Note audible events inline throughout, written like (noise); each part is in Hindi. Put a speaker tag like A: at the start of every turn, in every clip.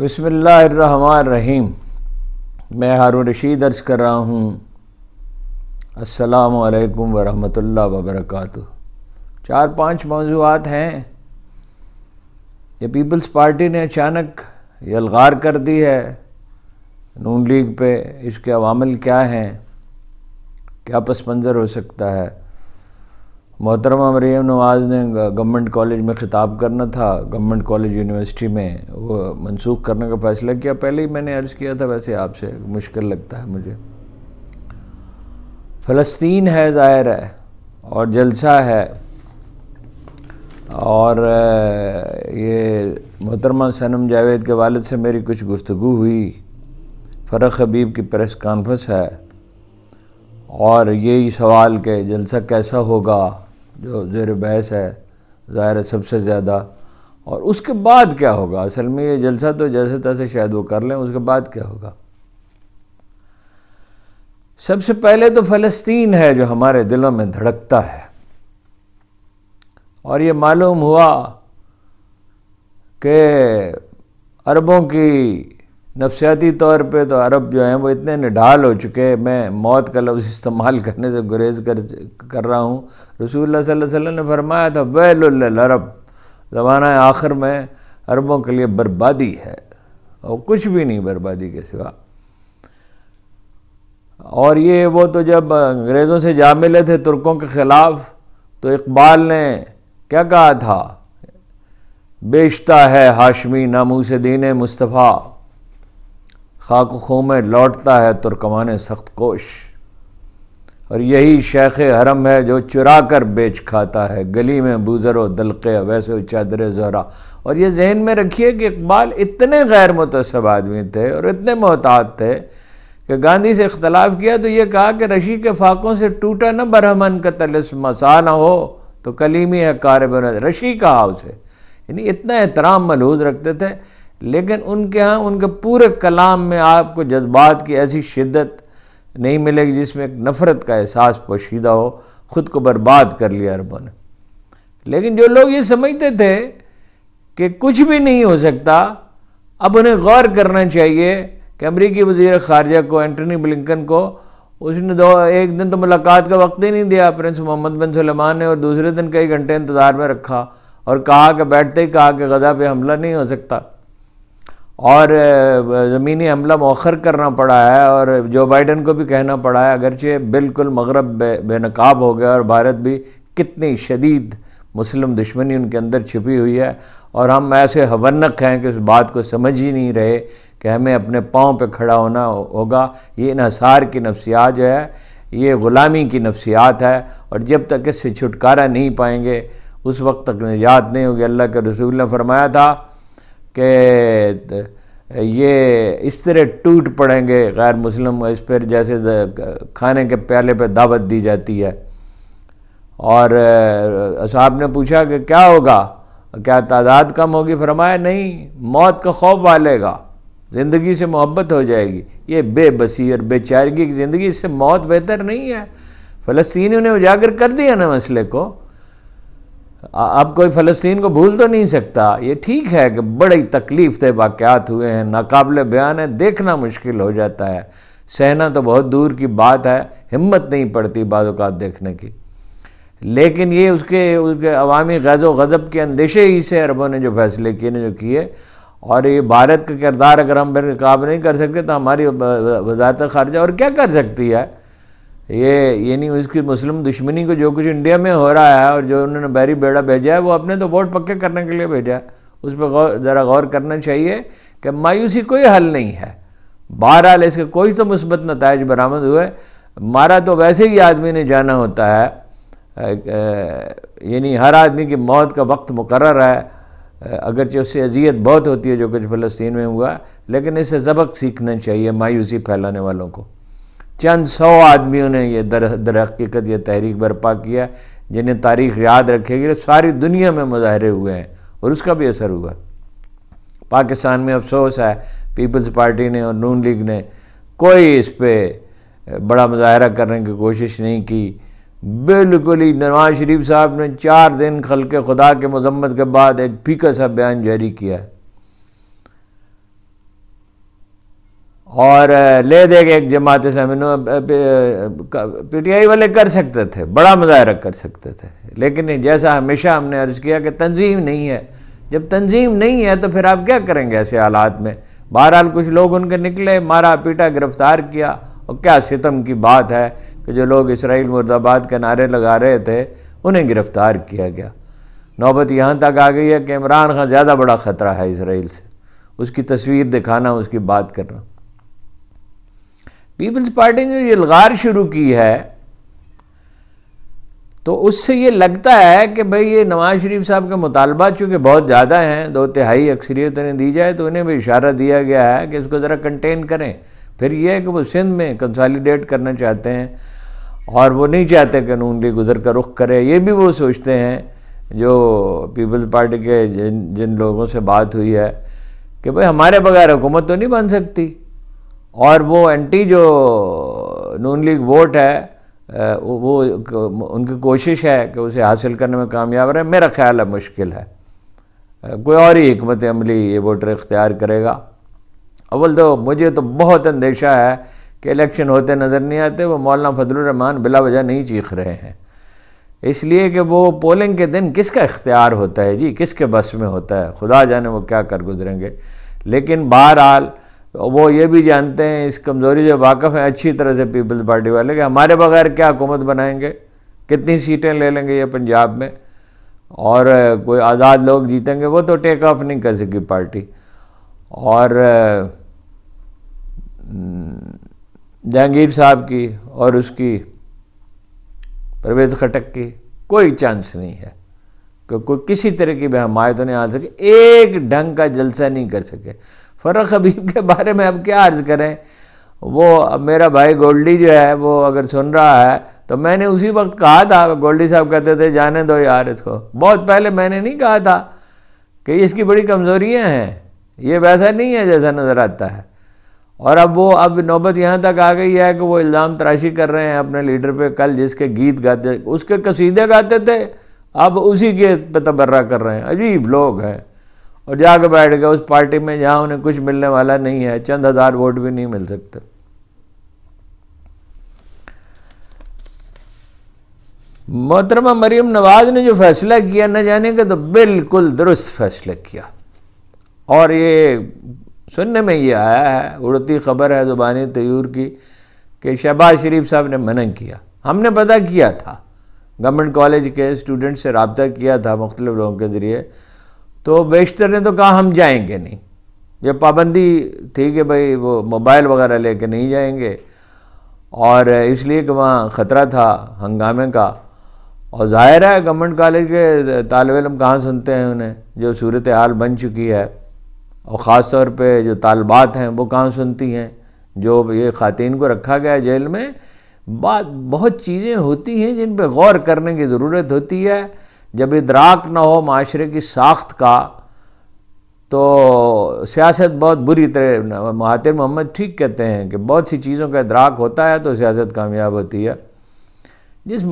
A: बसमीम मैं हारून रशीद अर्ज़ कर रहा हूँ अस्सलाम वालेकुम वबरक चार पांच मौजूद हैं ये पीपल्स पार्टी ने अचानक यलगार कर दी है नून लीग पे इसके अवामिल क्या हैं क्या पस मंज़र हो सकता है मोहतरमा मरीम नवाज़ ने गवर्नमेंट कॉलेज में ख़िताब करना था गवर्नमेंट कॉलेज यूनिवर्सिटी में वो मनसूख करने का फ़ैसला किया पहले ही मैंने अर्ज़ किया था वैसे आपसे मुश्किल लगता है मुझे फ़लस्तीन है ज़ाहिर है और जलसा है और ये मोहतरमा सनम जावेद के वालद से मेरी कुछ गुफ्तु हुई फ़रख हबीब की प्रेस कॉन्फ्रेंस है और यही सवाल के जलसा कैसा होगा जो जेर बहस है ज़ाहिर है सबसे ज़्यादा और उसके बाद क्या होगा असल में ये जलसा तो जैसे तैसे शायद वो कर लें उसके बाद क्या होगा सबसे पहले तो फ़लस्तीन है जो हमारे दिलों में धड़कता है और ये मालूम हुआ कि अरबों की नफसियाती तौर पे तो अरब जो हैं वो इतने निढाल हो चुके हैं मैं मौत का लफ्ज़ इस्तेमाल (laughs) करने से गुरेज कर कर रहा हूँ रसूल वसल्लम ने फरमाया था वैल अरब ज़माना आखिर में अरबों के लिए बर्बादी है और कुछ भी नहीं बर्बादी के सिवा और ये वो तो जब अंग्रेज़ों से जा मिले थे तुर्कों के ख़िलाफ़ तो इकबाल ने क्या कहा था बेचता है हाशमी नामूस दीन मुस्तफ़ा खाक खो में लौटता है तुर्कमान तो सख्त कोश और यही शेख हरम है जो चुरा कर बेच खाता है गली में बुजरो दलके वैसे चादर जहरा और ये जहन में रखिए कि इकबाल इतने गैर मुतसब आदमी थे और इतने मोहतात थे कि गांधी से इख्तलाफ किया तो ये कहा कि रशी के फाकों से टूटा न बरहमन का तलस मसा ना हो तो कलीमी है कार रशी कहा उसे यानी इतना एहतराम मलहूज रखते थे लेकिन उनके यहाँ उनके पूरे कलाम में आपको जज्बात की ऐसी शिद्दत नहीं मिलेगी जिसमें एक नफ़रत का एहसास पोशीदा हो ख़ुद को बर्बाद कर लिया अरबों ने लेकिन जो लोग ये समझते थे कि कुछ भी नहीं हो सकता अब उन्हें गौर करना चाहिए कि अमरीकी वजीर खारजा को एंटनी ब्लिंकन को उसने दो एक दिन तो मुलाकात का वक्त ही नहीं दिया प्रिंस मोहम्मद बिन सलमान ने और दूसरे दिन कई घंटे इंतज़ार में रखा और कहा कि बैठते ही कहा कि गज़ा पे हमला नहीं हो सकता और ज़मीनी हमला मौखर करना पड़ा है और जो बाइडन को भी कहना पड़ा है अगरचे बिल्कुल मगरब बेनकाब हो गया और भारत भी कितनी शदीद मुस्लिम दुश्मनी उनके अंदर छिपी हुई है और हम ऐसे हवनक हैं कि उस बात को समझ ही नहीं रहे कि हमें अपने पाँव पे खड़ा होना होगा ये इसार की नफसियात जो है ये ग़ुलामी की नफसियात है और जब तक इससे छुटकारा नहीं पाएंगे उस वक्त तक निजात नहीं होगी अल्लाह के रसूल ने फरमाया था कि ये इस तरह टूट पड़ेंगे गैर मुस्लिम इस पर जैसे खाने के प्याले पे दावत दी जाती है और साहब ने पूछा कि क्या होगा क्या तादाद कम होगी फरमाया नहीं मौत का खौफ वालेगा ज़िंदगी से मोहब्बत हो जाएगी ये बेबसी और बेचारगी की ज़िंदगी इससे मौत बेहतर नहीं है फ़लस्तीनियों ने उजागर कर दिया ना मसले को आप कोई फ़लस्तीन को भूल तो नहीं सकता ये ठीक है कि बड़े तकलीफ थे वाक़ात हुए हैं नाकबले बयान है देखना मुश्किल हो जाता है सहना तो बहुत दूर की बात है हिम्मत नहीं पड़ती बाज़ात देखने की लेकिन ये उसके उसके अवामी गज़ो गज़ब के अंदेशे ही से अरबों ने जो फैसले किए ने जो किए और ये भारत का किरदार अगर हम बेनकाब नहीं कर सकते तो हमारी वजारत खारजा और क्या कर सकती है ये ये नहीं उसकी मुस्लिम दुश्मनी को जो कुछ इंडिया में हो रहा है और जो उन्होंने बैरी बेड़ा भेजा है वो अपने तो वोट पक्के करने के लिए भेजा है उस पर गौर ज़रा गौर करना चाहिए कि मायूसी कोई हल नहीं है बहरहाल इसके कोई तो मुस्बत नतज बरामद हुए मारा तो वैसे ही आदमी ने जाना होता है यानी हर आदमी की मौत का वक्त मुकर है अगरचे उससे अजियत बहुत होती है जो कुछ फ़लस्तीन में हुआ लेकिन इसे सबक सीखना चाहिए मायूसी फैलाने वालों को चंद सौ आदमियों ने यह दर दर हकीकत यह तहरीक बर्पा किया जिन्हें तारीख याद रखेगी तो सारी दुनिया में मुजाहरे हुए हैं और उसका भी असर हुआ पाकिस्तान में अफसोस है पीपल्स पार्टी ने और नून लीग ने कोई इस पर बड़ा मुजाहरा करने की कोशिश नहीं की बिल्कुल ही नवाज शरीफ साहब ने चार दिन खल के खुदा के मजम्मत के बाद एक फीका सा बयान जारी किया है और ले देगा एक जमात इस्लामी आई वाले कर सकते थे बड़ा मुजाहरा कर सकते थे लेकिन जैसा हमेशा हमने अर्ज़ किया कि तंजीम नहीं है जब तंजीम नहीं है तो फिर आप क्या करेंगे ऐसे हालात में बहरहाल कुछ लोग उनके निकले मारा पीटा गिरफ्तार किया और क्या सितम की बात है कि जो लोग इसराइल मुर्दाबाद के नारे लगा रहे थे उन्हें गिरफ़्तार किया गया नौबत यहाँ तक आ गई है कि इमरान खान ज़्यादा बड़ा ख़तरा है इसराइल से उसकी तस्वीर दिखाना उसकी बात करना पीपल्स पार्टी ने ये लगार शुरू की है तो उससे ये लगता है कि भाई ये नवाज शरीफ साहब के मुतालबा चूँकि बहुत ज़्यादा हैं दो तिहाई अक्सरियत उन्हें दी जाए तो उन्हें भी इशारा दिया गया है कि इसको ज़रा कंटेन करें फिर यह है कि वो सिंध में कंसॉलीडेट करना चाहते हैं और वो नहीं चाहते कि नून लीग उधर का रुख करे ये भी वो सोचते हैं जो पीपल्स पार्टी के जिन जिन लोगों से बात हुई है कि भाई हमारे बगैर हुकूमत तो नहीं बन सकती और वो एंटी जो नून लीग वोट है वो उनकी कोशिश है कि उसे हासिल करने में कामयाब रहे मेरा ख्याल है मुश्किल है कोई और ही हमत अमली ये वोटर इख्तियार करेगा अव्वल तो मुझे तो बहुत अंदेशा है कि इलेक्शन होते नज़र नहीं आते वो मौलाना फजलरहमान बिला वजह नहीं चीख रहे हैं इसलिए कि वो पोलिंग के दिन किसका इख्तियार होता है जी किसके बस में होता है खुदा जाने वो क्या कर गुजरेंगे लेकिन बहरहाल वो ये भी जानते हैं इस कमज़ोरी जो वाकफ़ हैं अच्छी तरह से पीपल्स पार्टी वाले कि हमारे बगैर क्या हुकूमत बनाएंगे कितनी सीटें ले लेंगे ये पंजाब में और कोई आज़ाद लोग जीतेंगे वो तो टेक ऑफ नहीं कर सकी पार्टी और जहांगीर साहब की और उसकी परवेज़ खटक की कोई चांस नहीं है को, कोई किसी तरह की हमायत तो नहीं आ सके एक ढंग का जलसा नहीं कर सके फ़र्क हबीब के बारे में अब क्या अर्ज़ करें वो मेरा भाई गोल्डी जो है वो अगर सुन रहा है तो मैंने उसी वक्त कहा था गोल्डी साहब कहते थे जाने दो यार इसको बहुत पहले मैंने नहीं कहा था कि इसकी बड़ी कमज़ोरियाँ हैं ये वैसा नहीं है जैसा नज़र आता है और अब वो अब नौबत यहाँ तक आ गई है कि वो इल्ज़ाम तराशी कर रहे हैं अपने लीडर पे कल जिसके गीत गाते उसके कसीदे गाते थे अब उसी के पे तबर्रा कर रहे हैं अजीब लोग हैं और जाके बैठ गए उस पार्टी में जहाँ उन्हें कुछ मिलने वाला नहीं है चंद हज़ार वोट भी नहीं मिल सकते मोहतरमा मरीम नवाज ने जो फैसला किया न जाने का तो बिल्कुल दुरुस्त फैसला किया और ये सुनने में ये आया है उड़ती खबर है ज़ुबानी तयूर की कि शहबाज शरीफ साहब ने मना किया हमने पता किया था गवर्नमेंट कॉलेज के स्टूडेंट से रबता किया था मुख्तलिफ लोगों के ज़रिए तो बेशतर ने तो कहा हम जाएंगे नहीं ये पाबंदी थी कि भाई वो मोबाइल वगैरह लेके नहीं जाएंगे और इसलिए कि वहाँ ख़तरा था हंगामे का और ज़ाहिर है गवर्नमेंट कॉलेज के तालब इम कहाँ सुनते हैं उन्हें जो सूरत हाल बन चुकी है और ख़ास तौर पर जो तालबात हैं वो कहाँ सुनती हैं जो ये ख़ातन को रखा गया जेल में बात बहुत चीज़ें होती हैं जिन पर गौर करने की ज़रूरत होती है जब इदराक ना हो माशरे की साख्त का तो सियासत बहुत बुरी तरह महातिर मोहम्मद ठीक कहते हैं कि बहुत सी चीज़ों का इदराक होता है तो सियासत कामयाब होती है जिस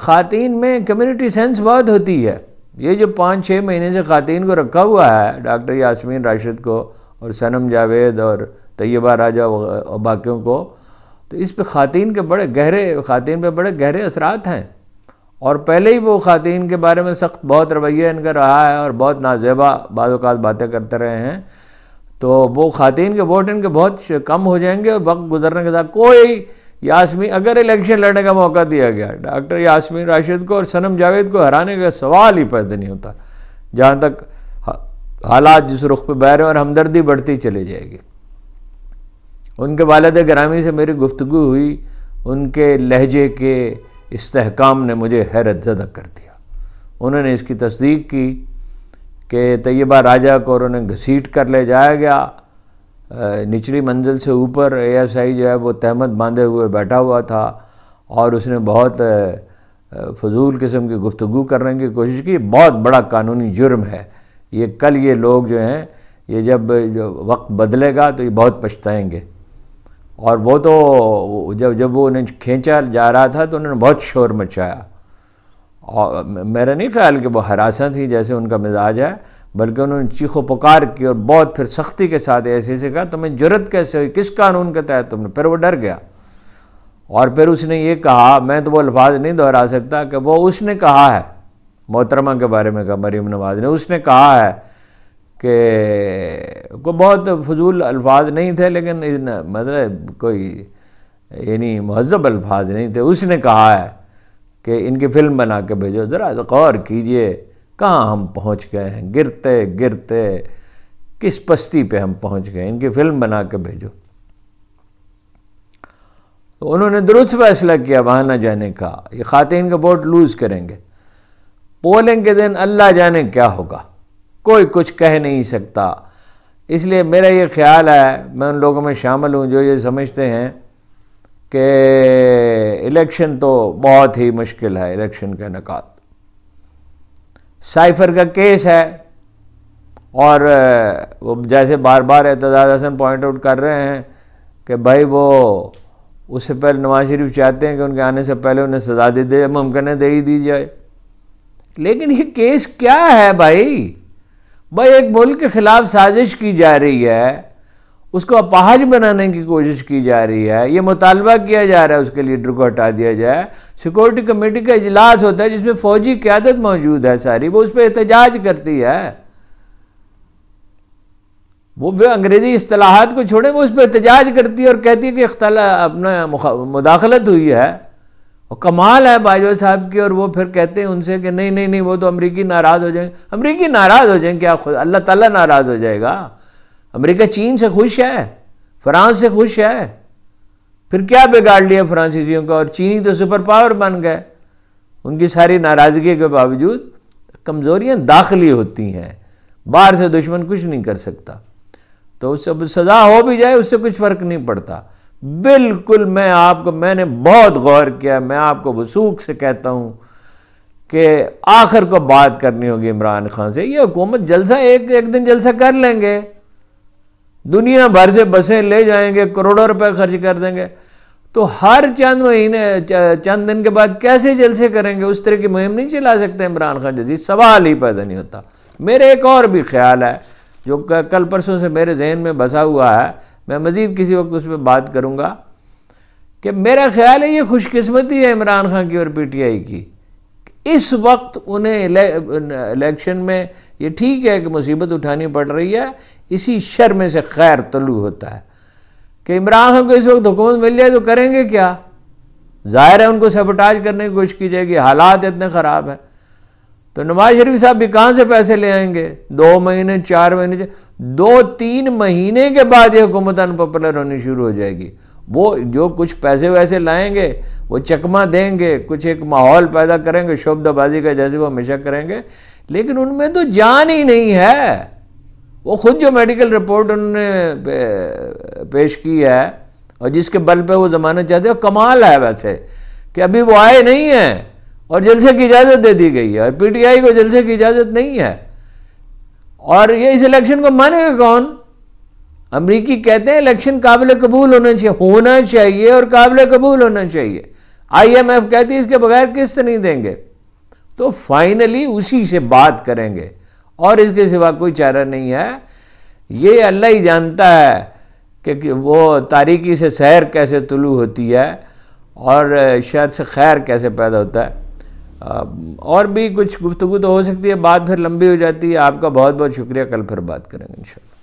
A: ख़ातन में कम्युनिटी सेंस बहुत होती है ये जो पाँच छः महीने से ख़ातन को रखा हुआ है डॉक्टर यासमीन राशिद को और सनम जावेद और तैयबा राजा और बाकियों को तो इस पर ख़ातन के बड़े गहरे ख़ातन पे बड़े गहरे असरात हैं और पहले ही वो ख़ातन के बारे में सख्त बहुत रवैया इनका रहा है और बहुत नाजेबा बाज़ात बातें करते रहे हैं तो वो ख़ातन के वोट इनके बहुत कम हो जाएंगे और वक्त गुजरने के साथ कोई यासमी अगर इलेक्शन लड़ने का मौका दिया गया डॉक्टर यासमीन राशिद को और सनम जावेद को हराने का सवाल ही पैदा नहीं होता जहाँ तक हालात जिस रुख पर बह रहे हैं और हमदर्दी बढ़ती चली जाएगी उनके वालद ग्रामी से मेरी गुफ्तु हुई उनके लहजे के इसकाम ने मुझे हैरत ज़दा कर दिया उन्होंने इसकी तस्दीक की कि तय्यबा राजा को उन्हें घसीट कर ले जाया गया निचली मंजिल से ऊपर एएसआई जो है वो तहमत बांधे हुए बैठा हुआ था और उसने बहुत फजूल किस्म की गुफ्तु करने की कोशिश की बहुत बड़ा कानूनी जुर्म है ये कल ये लोग जो हैं ये जब जो वक्त बदलेगा तो ये बहुत पछताएंगे और वो तो जब जब वो उन्हें खींचा जा रहा था तो उन्होंने बहुत शोर मचाया और मेरा नहीं ख्याल कि वो हरासा थी जैसे उनका मिजाज है बल्कि उन्होंने चीखो पुकार की और बहुत फिर सख्ती के साथ ऐसे ऐसे कहा तुम्हें जरूरत कैसे हुई किस कानून के तहत तुमने फिर वो डर गया और फिर उसने ये कहा मैं तो वो अल्फाज नहीं दोहरा सकता कि वो उसने कहा है मोहतरमा के बारे में कहा मरीम नवाज ने उसने कहा है कि को बहुत फजूल अल्फाज नहीं थे लेकिन मतलब कोई यानी महजब अल्फाज नहीं थे उसने कहा है कि इनकी फ़िल्म बना के भेजो ज़रा गौर कीजिए कहाँ हम पहुँच गए हैं गिरते गिरते किस पस्ती पे हम पहुँच गए इनकी फ़िल्म बना के भेजो तो उन्होंने दुरुस्त फैसला किया वहाँ ना जाने का ये ख़ातिन का वोट लूज़ करेंगे पोलिंग के दिन अल्लाह जाने क्या होगा कोई कुछ कह नहीं सकता इसलिए मेरा ये ख्याल है मैं उन लोगों में शामिल हूँ जो ये समझते हैं कि इलेक्शन तो बहुत ही मुश्किल है इलेक्शन के नकात साइफर का केस है और वो जैसे बार बार एतजाज हसन पॉइंट आउट कर रहे हैं कि भाई वो उससे पहले नवाज शरीफ चाहते हैं कि उनके आने से पहले उन्हें सजा दे दे मुमकिन दे ही दी जाए लेकिन ये केस क्या है भाई भाई एक मुल्क के खिलाफ साजिश की जा रही है उसको अपाहज बनाने की कोशिश की जा रही है ये मुतालबा किया जा रहा है उसके लीडर को हटा दिया जाए सिक्योरिटी कमेटी का इजलास होता है जिसमें फौजी क्यादत मौजूद है सारी वो उस पर एहतजाज करती है वो भी अंग्रेज़ी असलाहत को छोड़ेंगे उस पर एहतजाज करती है और कहती है कि अपना मुदाखलत हुई है और कमाल है बाजवा साहब की और वो फिर कहते हैं उनसे कि नहीं नहीं नहीं वो तो अमरीकी नाराज़ हो जाएंगे अमरीकी नाराज़ हो जाएंगे क्या खुद अल्लाह ताला नाराज़ हो जाएगा अमरीका चीन से खुश है फ्रांस से खुश है फिर क्या बिगाड़ लिया फ्रांसीसियों का और चीनी तो सुपर पावर बन गए उनकी सारी नाराज़गी के बावजूद कमज़ोरियाँ दाखिली होती हैं बाहर से दुश्मन कुछ नहीं कर सकता तो उससे सज़ा हो भी जाए उससे कुछ फ़र्क नहीं पड़ता बिल्कुल मैं आपको मैंने बहुत गौर किया मैं आपको वसूख से कहता हूँ कि आखिर को बात करनी होगी इमरान खान से ये हुकूमत जलसा एक एक दिन जलसा कर लेंगे दुनिया भर से बसें ले जाएंगे करोड़ों रुपए खर्च कर देंगे तो हर चंद महीने चंद दिन के बाद कैसे जलसे करेंगे उस तरह की मुहिम नहीं चला सकते इमरान खान जैसे सवाल ही पैदा नहीं होता मेरे एक और भी ख्याल है जो कल परसों से मेरे जहन में बसा हुआ है मैं मज़ीद किसी वक्त उस पर बात करूँगा कि मेरा ख्याल है ये खुशकस्मती है इमरान खान की और पी टी आई की इस वक्त उन्हें इलेक्शन में ये ठीक है कि मुसीबत उठानी पड़ रही है इसी शर में से खैर तलु होता है कि इमरान खान को इस वक्त हुकूमत मिल जाए तो करेंगे क्या ज़ाहिर है उनको सबटाज करने की कोशिश की जाएगी हालात इतने ख़राब हैं तो नवाज शरीफ साहब भी कहाँ से पैसे ले आएंगे दो महीने चार महीने दो तीन महीने के बाद ये हुकूमत अनपॉपुलर होनी शुरू हो जाएगी वो जो कुछ पैसे वैसे लाएंगे वो चकमा देंगे कुछ एक माहौल पैदा करेंगे शोबदाबाजी का जैसे वो हमेशा करेंगे लेकिन उनमें तो जान ही नहीं है वो खुद जो मेडिकल रिपोर्ट उन्होंने पे, पेश की है और जिसके बल पे वो जमाना चाहते हैं कमाल है वैसे कि अभी वो आए नहीं हैं और जलसे की इजाज़त दे दी गई है और पीटीआई को जलसे की इजाज़त नहीं है और ये इस इलेक्शन को मानेगा कौन अमरीकी कहते हैं इलेक्शन काबिल कबूल होना चाहिए होना चाहिए और काबिल कबूल होना चाहिए आईएमएफ कहती है इसके बगैर किस्त नहीं देंगे तो फाइनली उसी से बात करेंगे और इसके सिवा कोई चारा नहीं है ये अल्लाह ही जानता है कि वो तारीकी से सैर कैसे तुलू होती है और शर से खैर कैसे पैदा होता है और भी कुछ गुफ्तु तो हो सकती है बात फिर लंबी हो जाती है आपका बहुत बहुत शुक्रिया कल फिर बात करेंगे इन